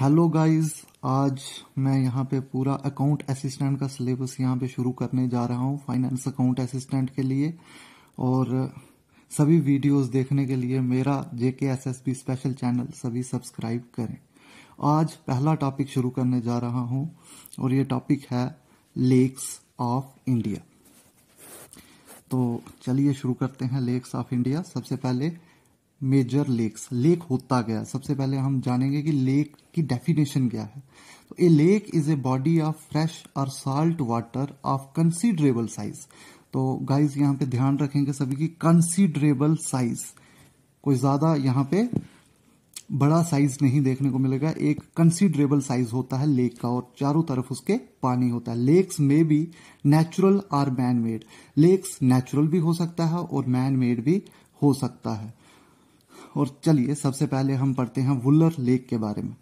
Hello guys आज मैं यहां पे पूरा अकाउंट असिस्टेंट का सिलेबस यहां पे शुरू करने जा रहा हूँ फाइनेंस अकाउंट असिस्टेंट के लिए और सभी वीडियोस देखने के लिए मेरा J K S S B special channel सभी सब्सक्राइब करें आज पहला टॉपिक शुरू करने जा रहा हूं और ये टॉपिक है लेक्स ऑफ इंडिया तो चलिए शुरू करते हैं लेक्स ऑफ इंडिया सबसे पहले मेजर लेक्स लेक होता गया सबसे पहले हम जानेंगे कि लेक की डेफिनेशन क्या है तो a lake is a body of fresh और salt water of considerable size तो गाइज यहां पे ध्यान रखेंगे सभी की कंसिडरेबल साइज कोई ज्यादा यहां पे बड़ा साइज नहीं देखने को मिलेगा एक कंसिडरेबल साइज होता है लेक का और चारों तरफ उसके पानी होता है लेक्स में भी नेचुरल और मैन मेड लेक्स नेचुरल भी हो सकता है और मैन मेड भी हो सकता है और चलिए सबसे पहले हम पढ़ते हैं वुल्लर लेक के बारे में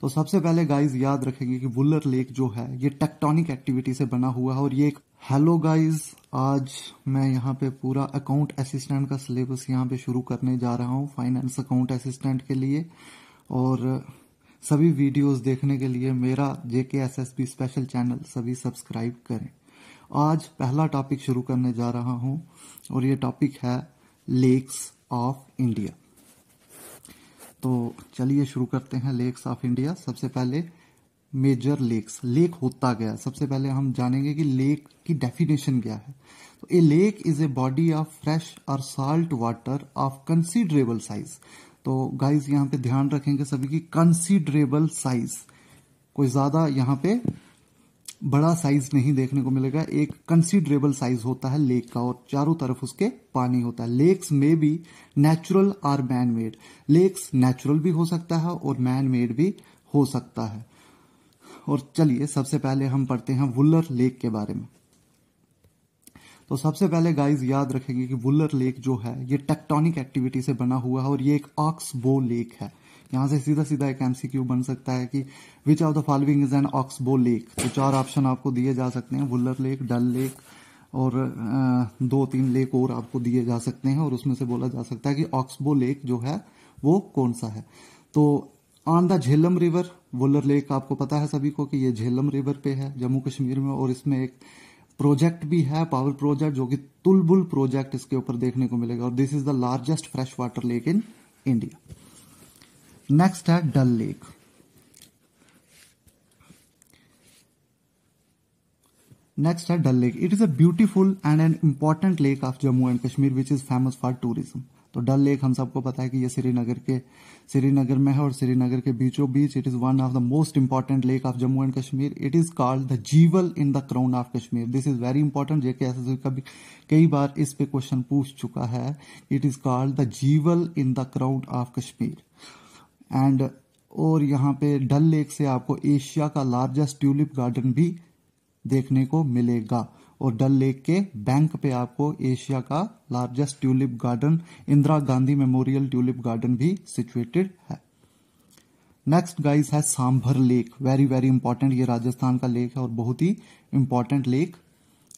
तो सबसे पहले गाइस याद रखेंगे कि वुल्लर लेक जो है ये टेक्टोनिक एक्टिविटी से बना हुआ है और ये एक हेलो गाइस आज मैं यहाँ पे पूरा अकाउंट असिस्टेंट का सिलेबस यहाँ पे शुरू करने जा रहा हूँ फाइनेंस अकाउंट असिस्टेंट के लिए और सभी वीडियोस देखने के लिए मेरा J K S S B special channel सभी सब्सक्राइब करें आज पहला टॉपिक शुरू करने जा रहा हूँ और ये टॉपिक है लेक्स ऑफ इंडिया तो चलिए शुरू करते हैं लेक्स ऑफ इंडिया सबसे पहले मेजर लेक्स लेक होता गया सबसे पहले हम जानेंगे कि लेक की डेफिनेशन क्या है तो a lake is a body of fresh और salt water of considerable size तो गाइज यहां पे ध्यान रखेंगे सभी की कंसिडरेबल साइज कोई ज्यादा यहां पे बड़ा साइज नहीं देखने को मिलेगा एक कंसिडरेबल साइज होता है लेक का और चारों तरफ उसके पानी होता है लेक्स में भी natural or man made lakes natural भी हो सकता है और मैन मेड भी हो सकता है और चलिए सबसे पहले हम पढ़ते हैं वुल्लर लेक के बारे में तो सबसे पहले गाइस याद रखेंगे कि वुल्लर लेक जो है ये टेक्टोनिक एक्टिविटी से बना हुआ है और ये एक ऑक्स बो लेक है यहाँ से सीधा सीधा एक एमसीक्यू बन सकता है कि which of the following is an oxbow lake तो चार ऑप्शन आपको दिए जा सकते हैं वुल्लर लेक डल लेक और दो तीन लेक और आपको दिए जा सकते हैं और उसमें से बोला जा सकता है कि ऑक्सबो लेक जो है वो कौन सा है तो on the Jhelum river Wular lake आपको पता है सभी को कि ये झेलम रिवर पे है जम्मू कश्मीर में और इसमें एक प्रोजेक्ट भी है पावर प्रोजेक्ट जो कि तुलबुल प्रोजेक्ट इसके ऊपर देखने को मिलेगा और this is the largest fresh water lake in India next है डल लेक नेक्स्ट है Dal lake it is a beautiful and an important lake of Jammu and Kashmir which is famous for tourism तो डल लेक हम सबको पता है कि ये श्रीनगर के श्रीनगर में है और श्रीनगर के बीचों बीच it is one of the most important lake of Jammu and Kashmir it is called the jewel in the crown of Kashmir this is very important J K S कभी कई बार इस पे क्वेश्चन पूछ चुका है it is called the jewel in the crown of Kashmir and और यहाँ पे डल लेक से आपको एशिया का लार्जेस्ट ट्यूलिप गार्डन भी देखने को मिलेगा और डल लेक के बैंक पे आपको एशिया का largest tulip garden Indira Gandhi memorial tulip garden भी सिचुएटेड है नेक्स्ट गाइस है Sambhar lake very very important ये राजस्थान का लेक है और बहुत ही इंपॉर्टेंट लेक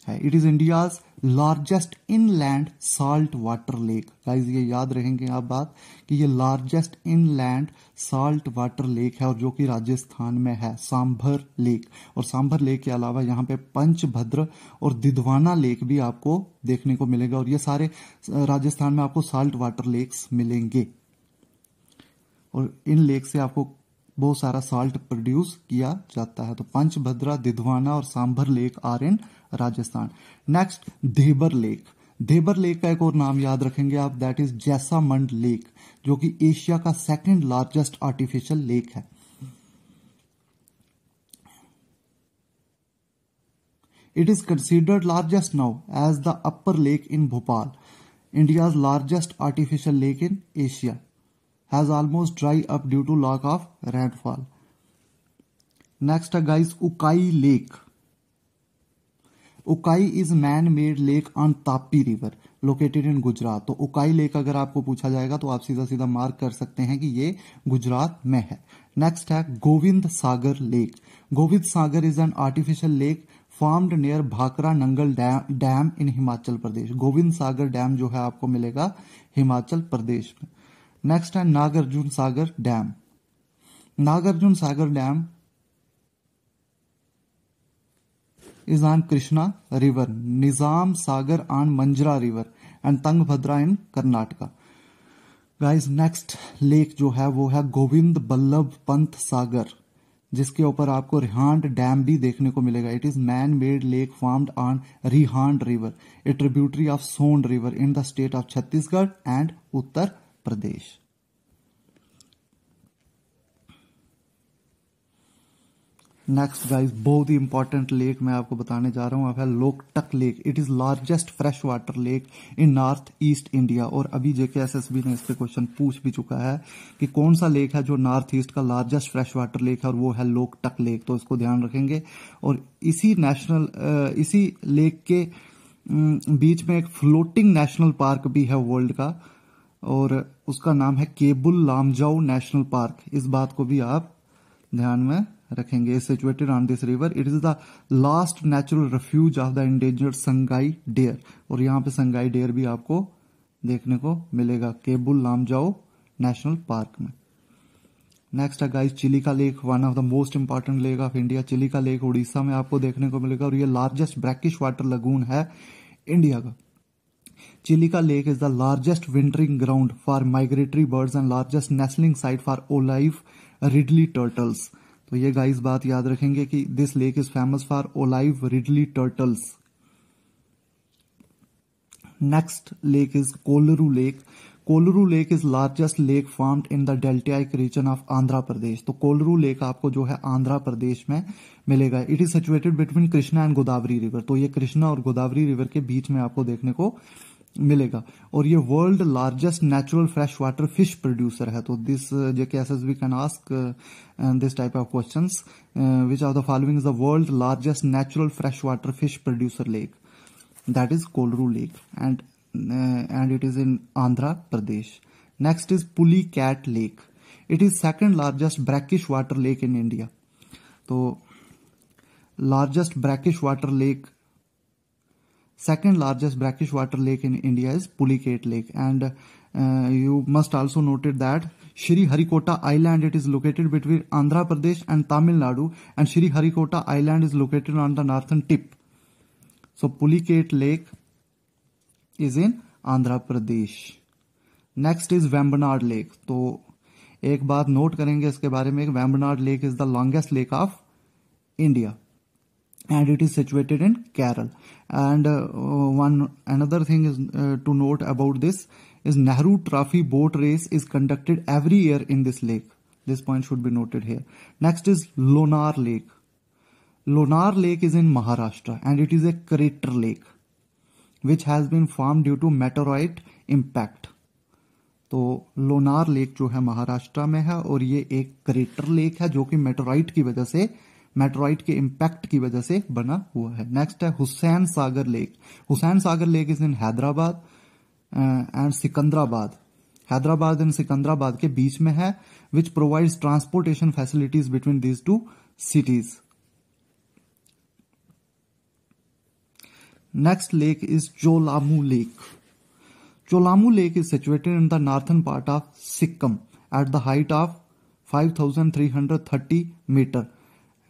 है it is India's largest inland salt water lake guys ये याद रहेंगे आप बात कि ये largest inland salt water lake है और जो कि राजस्थान में है सांभर लेक और सांभर लेक के अलावा यहाँ पे पंचभद्र और दिदवाना लेक भी आपको देखने को मिलेगा और ये सारे राजस्थान में आपको साल्ट वाटर लेक्स मिलेंगे और इन लेक से आपको बहुत सारा साल्ट प्रोड्यूस किया जाता है तो पंचभद्रा दिधवाना और Sambhar lake are in Rajasthan next Dhebar lake Dhebar lake का एक और नाम याद रखेंगे आप दैट इज जैसामंड लेक जो कि एशिया का सेकंड लार्जेस्ट आर्टिफिशियल लेक है it is considered largest now as the upper lake in Bhopal India largest artificial lake in Asia has dry up due to lack of rainfall next है guys, Ukai Lake. Ukai is man made lake on Tapi river located in Gujarat तो Ukai lake अगर आपको पूछा जाएगा तो आप सीधा सीधा मार्क कर सकते हैं कि ये गुजरात में है नेक्स्ट है Govind Sagar lake Govind Sagar is an artificial lake formed near Bhakra Nangal dam in Himachal Pradesh Govind Sagar dam जो है आपको मिलेगा हिमाचल प्रदेश में है Nagarjuna Sagar dam Nagarjuna Sagar dam is on Krishna river Nizam Sagar on Manjira river and Tunga Bhadra in Karnataka guys next lake जो है वो है गोविंद बल्लभ पंत सागर जिसके ऊपर आपको रिहांड डैम भी देखने को मिलेगा it is man made lake formed on Rihand river a tributary of Son river in the state of Chhattisgarh and Uttar Pradesh next guys बहुत ही इंपॉर्टेंट लेक मैं आपको बताने जा रहा हूं आप है Loktak lake it is largest fresh water lake in north east India और अभी जेके एस एस बी ने इस पे क्वेश्चन पूछ भी चुका है कि कौन सा लेक है जो नॉर्थ ईस्ट का लार्जेस्ट फ्रेश वाटर लेक है और वो है लोकटक लेक तो इसको ध्यान रखेंगे और इसी नेशनल इसी लेक के बीच में एक फ्लोटिंग नेशनल पार्क भी है वर्ल्ड का और उसका नाम है केबुल लामजाऊ नेशनल पार्क इस बात को भी आप ध्यान में रखेंगे situated on this river it is the last natural refuge of the endangered Sangai deer और यहां पे संगाई डेयर भी आपको देखने को मिलेगा केबुल लामजाओ नेशनल पार्क में नेक्स्ट है guys Chilika lake one of the most important lake of India Chilika lake Odisha में आपको देखने को मिलेगा और ये लार्जेस्ट ब्रैकिश वाटर लगून है इंडिया का Chilika lake is the largest wintering ground for migratory birds and largest nesting site for olive ridley turtles तो ये गाइस बात याद रखेंगे कि this lake is famous for olive ridley turtles next lake is Kolleru lake Kolleru lake is largest lake farm in the deltaic region of Andhra Pradesh तो Kolleru lake आपको जो है आंध्र प्रदेश में मिलेगा it is situated between Krishna and Godavari river तो ये कृष्णा और गोदावरी रिवर के बीच में आपको देखने को मिलेगा और ये world largest natural fresh water fish producer है तो this J K S S B can ask this type of question which are the following is the world largest natural fresh water fish producer lake that is Kolleru lake and and it is in Andhra Pradesh next is Pulicat lake it is second largest brackish water lake in India तो largest brackish water lake second largest brackish water lake in India is Puliket Lake and uh, you must also noted that Shri Harikota Island it is located between Andhra Pradesh and Tamil Nadu and Shri Harikota Island is located on the northern tip. So Puliket Lake is in Andhra Pradesh. Next is Vembanad lake तो एक बात note करेंगे इसके बारे में vembanad lake is the longest lake of india and it is situated in Kerala. And uh, one another thing is uh, to note about this is Nehru Trophy boat race is conducted every year in this lake. This point should be noted here. Next is Lonar Lake. Lonar Lake is in Maharashtra and it is a crater lake which has been formed due to meteorite impact. तो Lonar lake जो है महाराष्ट्र में है और ये एक crater lake है जो कि मेटोराइट की वजह से मेट्रोइट के इम्पैक्ट की वजह से बना हुआ है नेक्स्ट है Hussain Sagar lake Hussain Sagar lake is in Hyderabad and uh, Secunderabad Hyderabad and Secunderabad के बीच में है which provides transportation facilities between these two cities next lake is Cholamu lake Cholamu lake is situated in the northern part of Sikkim at the height of 5330 metre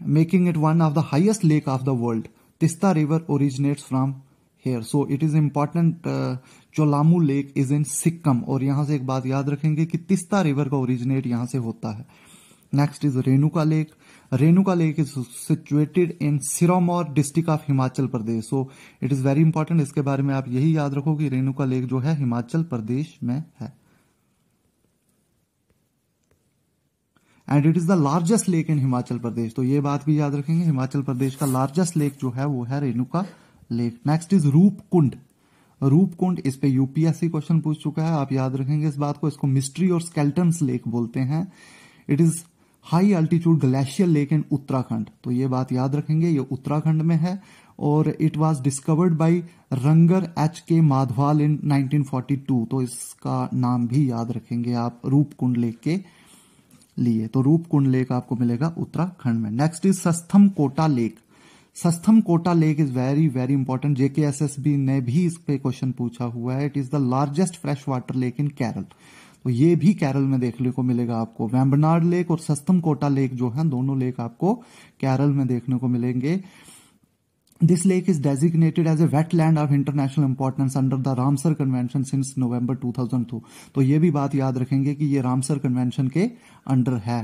making it one of the highest lake of the world. Tista river originates from here. So it is important uh, Cholamu lake is in Sikkim. aur yahan se ek baat yaad rakhenge ki tista river ka originate yahan se hota hai Next is Renuka lake. Renuka lake is situated in Siromor district of Himachal Pradesh. So it is very important. इसके बारे में आप यही याद रखो कि Renuka lake जो है हिमाचल प्रदेश में है and it is the largest lake in Himachal Pradesh तो ये बात भी याद रखेंगे हिमाचल प्रदेश का लार्जेस्ट लेक जो है वो है रेणुका लेक नेक्स्ट इज रूप कुंड रूप कुंड इस पे यूपीएससी क्वेश्चन पूछ चुका है आप याद रखेंगे इस बात को इसको मिस्ट्री और स्केल्टन लेक बोलते हैं it is high altitude glacier lake in Uttarakhand तो ये बात याद रखेंगे ये उत्तराखंड में है और it was discovered by ranger H K Madhwal इन 1942 तो इसका नाम भी याद रखेंगे आप रूपकुंड लेक के लिए तो रूपकुंड लेक आपको मिलेगा उत्तराखंड में next is Sasthamkotta lake Sasthamkotta lake is very very important J K B ने भी इस पे क्वेश्चन पूछा हुआ है it is the largest fresh water lake in Kerala तो ये भी केरल में देखने को मिलेगा आपको वेम्बनाड लेक और सस्तम कोटा लेक जो है दोनों लेक आपको केरल में देखने को मिलेंगे This lake is designated as a wetland of international importance under the Ramsar convention since November 2002. तो ये भी बात याद रखेंगे कि ये रामसर कन्वेंशन के अंडर है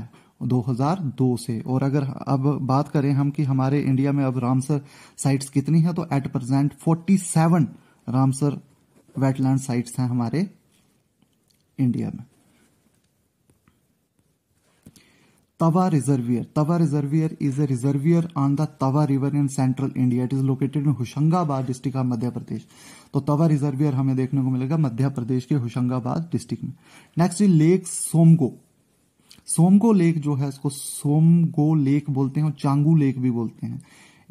2002 से और अगर अब बात करें हम कि हमारे इंडिया में अब रामसर साइट्स कितनी है तो at present 47 Ramsar wetland sites हैं हमारे इंडिया में Tawa Reservoir. Tawa Reservoir is a reservoir on the Tawa River in central India. It is located in Hoshangabad district of Madhya Pradesh. तो तवा reservoir हमें देखने को मिलेगा मध्य प्रदेश के होशंगाबाद डिस्ट्रिक्ट में next lake Tsomgo Tsomgo lake जो है इसको सोमगो लेक बोलते हैं और चांगू लेक भी बोलते हैं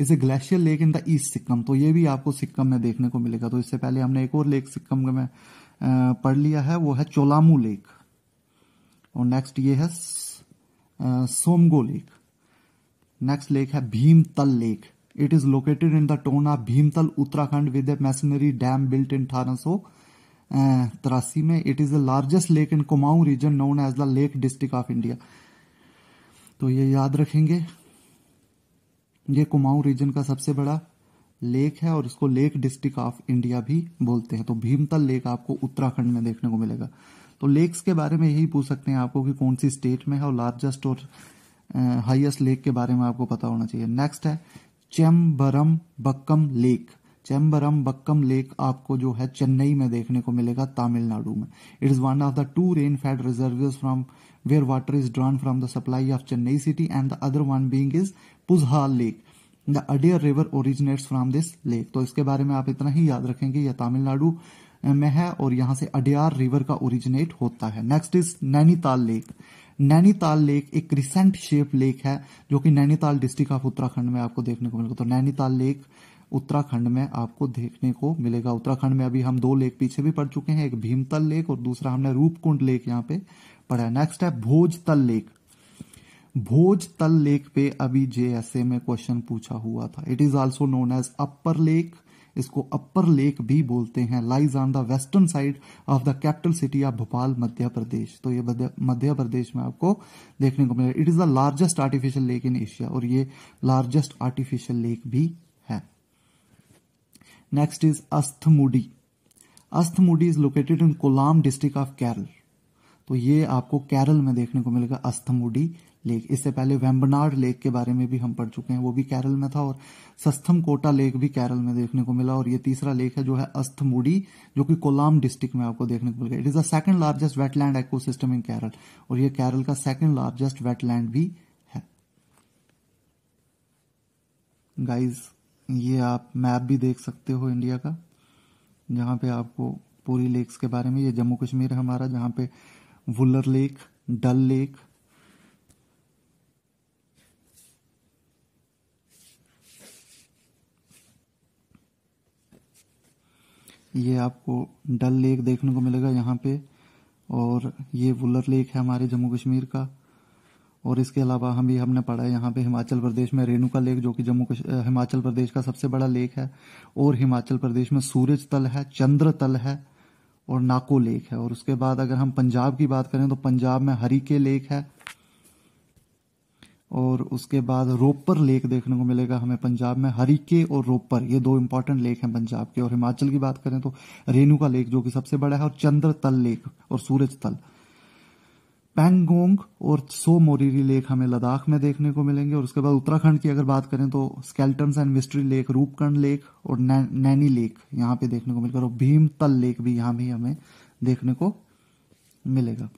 इसे glacier lake in the east Sikkim तो ये भी आपको सिक्किम में देखने को मिलेगा तो इससे पहले हमने एक और लेक सिक्किम में पढ़ लिया है वो है चोलामू लेक और नेक्स्ट ये है सोमगो लेक नेक्स्ट लेक है Bhimtal lake it is located in the town of Bhimtal Uttarakhand with a masonry dam built in अठारह सो तिरासी में it is the largest lake in Kumaon region known as the lake district of India तो ये याद रखेंगे ये कुमाऊं रीजन का सबसे बड़ा लेक है और इसको लेक डिस्ट्रिक्ट ऑफ इंडिया भी बोलते हैं तो भीमतल लेक आपको उत्तराखंड में देखने को मिलेगा तो लेक्स के बारे में यही पूछ सकते हैं आपको कि कौन सी स्टेट में है और लार्जेस्ट और हाईएस्ट लेक के बारे में आपको पता होना चाहिए नेक्स्ट है चेम्बरम बक्कम लेक चेम्बरम बक्कम लेक आपको जो है चेन्नई में देखने को मिलेगा तमिलनाडु में it is one of the two rain fed reservoir from where water is drawn from the supply of Chennai city and the other one being is Puzhal lake the Adyar river originates from this lake तो इसके बारे में आप इतना ही याद रखेंगे यह तमिलनाडु में है और यहाँ से अडियार रिवर का ओरिजिनेट होता है next is Nainital lake Nainital lake एक क्रिसेंट शेप लेक है जो कि नैनीताल डिस्ट्रिक्ट ऑफ उत्तराखंड में आपको देखने को मिलेगा तो नैनीताल लेक उत्तराखंड में आपको देखने को मिलेगा उत्तराखंड में अभी हम दो लेक पीछे भी पड़ चुके हैं एक भीमतल लेक और दूसरा हमने रूपकुंड लेक यहाँ पे पढ़ा है नेक्स्ट है भोज तल लेक भोज तल लेक पे अभी जेएसए में क्वेश्चन पूछा हुआ था it is also known as upper lake इसको अपर लेक भी बोलते हैं lies on the western side of the capital city of Bhopal Madhya Pradesh तो ये मध्य प्रदेश में आपको देखने को मिलेगा it is the largest artificial lake in Asia और ये लार्जेस्ट आर्टिफिशियल लेक भी है next is Ashtamudi Ashtamudi is located in Kollam district of Kerala तो ये आपको केरल में देखने को मिलेगा अस्थमुडी लेक इससे पहले वेम्बनाड लेक के बारे में भी हम पढ़ चुके हैं वो भी केरल में था और सस्थम कोटा लेक भी केरल में देखने को मिला और ये तीसरा लेक है जो है अस्थमुडी जो कि कोलाम डिस्ट्रिक्ट में आपको देखने को मिलेगा it is the second largest wetland ecosystem in Kerala और ये केरल का सेकंड लार्जेस्ट वेटलैंड भी है गाइज ये आप मैप भी देख सकते हो इंडिया का जहां पे आपको पूरी लेक्स के बारे में ये जम्मू कश्मीर हमारा जहां पे वुलर लेक डल लेक ये आपको डल लेक देखने को मिलेगा यहाँ पे और ये वुलर लेक है हमारे जम्मू कश्मीर का और इसके अलावा हम भी हमने पढ़ा है यहाँ पे हिमाचल प्रदेश में रेणुका लेक जो कि जम्मू हिमाचल प्रदेश का सबसे बड़ा लेक है और हिमाचल प्रदेश में सूरज तल है चंद्र तल है और नाको लेक है और उसके बाद अगर हम पंजाब की बात करें तो पंजाब में हरी के लेक है और उसके बाद रोपर लेक देखने को मिलेगा हमें पंजाब में के और रोपर ये दो इंपॉर्टेंट लेक हैं पंजाब के और हिमाचल की बात करें तो रेणुका लेक जो कि सबसे बड़ा है और चंद्र तल लेक और सूरज तल पैंगोंग और सो मोरीरी लेक हमें लद्दाख में देखने को मिलेंगे और उसके बाद उत्तराखंड की अगर बात करें तो skeleton and mystery lake Roopkund lake और नै, नैनी लेक यहाँ पे देखने को मिलेगा और भीमतल लेक भी यहाँ भी हमें देखने को मिलेगा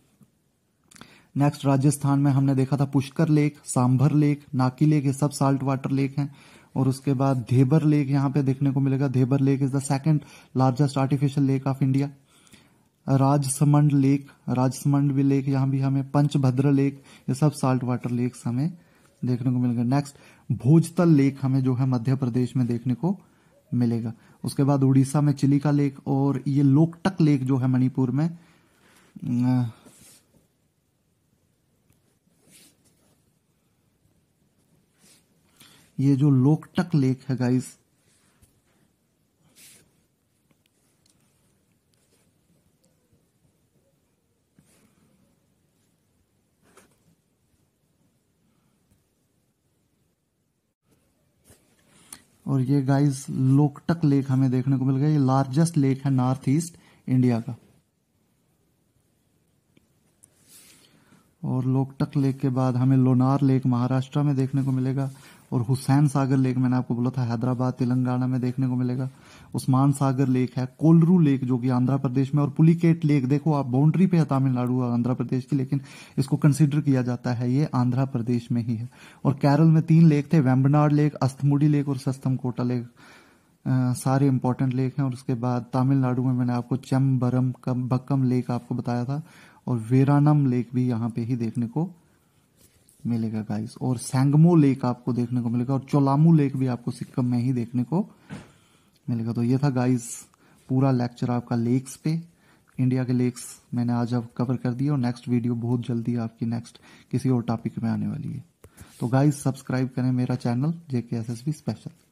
नेक्स्ट राजस्थान में हमने देखा था Pushkar lake Sambhar lake Nakki lake ये सब साल्ट वाटर लेक हैं और उसके बाद धेबर लेक यहाँ पे देखने को मिलेगा Dhebar lake is the second largest artificial lake of India Rajsamand lake Rajsamand भी लेक यहाँ भी हमें पंचभद्र लेक ये सब साल्ट वाटर लेक हमें देखने को मिलेगा नेक्स्ट भोजतल लेक हमें जो है मध्य प्रदेश में देखने को मिलेगा उसके बाद उड़ीसा में चिलिका लेक और ये लोकटक लेक जो है मणिपुर में ये जो लोकटक लेक है गाइस और ये गाइस लोकटक लेक हमें देखने को मिल गया ये लार्जेस्ट लेक है नॉर्थ ईस्ट इंडिया का और लोकटक लेक के बाद हमें लोनार लेक महाराष्ट्र में देखने को मिलेगा और हुसैन सागर लेक मैंने आपको बोला था हैदराबाद तेलंगाना में देखने को मिलेगा उस्मान सागर लेक है कोलरू लेक जो कि आंध्र प्रदेश में और पुलिकेट लेक देखो आप बाउंड्री पे है तमिलनाडु और आंध्र प्रदेश की लेकिन इसको कंसिडर किया जाता है ये आंध्र प्रदेश में ही है और केरल में तीन लेक थे वेम्बनाड लेक अस्थमुडी लेक और सस्तम कोटा लेक आ, सारे इंपॉर्टेंट लेक हैं और उसके बाद तमिलनाडु में मैंने आपको चम्बरम बक्कम लेक आपको बताया था और वेरानम लेक भी यहाँ पे ही देखने को मिलेगा गाइस और सैंगमो लेक आपको देखने को मिलेगा और चोलामू लेक भी आपको सिक्किम में ही देखने को मिलेगा तो ये था गाइस पूरा लेक्चर आपका लेक्स पे इंडिया के लेक्स मैंने आज अब कवर कर दिया और नेक्स्ट वीडियो बहुत जल्दी आपकी नेक्स्ट किसी और टॉपिक में आने वाली है तो गाइस सब्सक्राइब करें मेरा चैनल जेके एस स्पेशल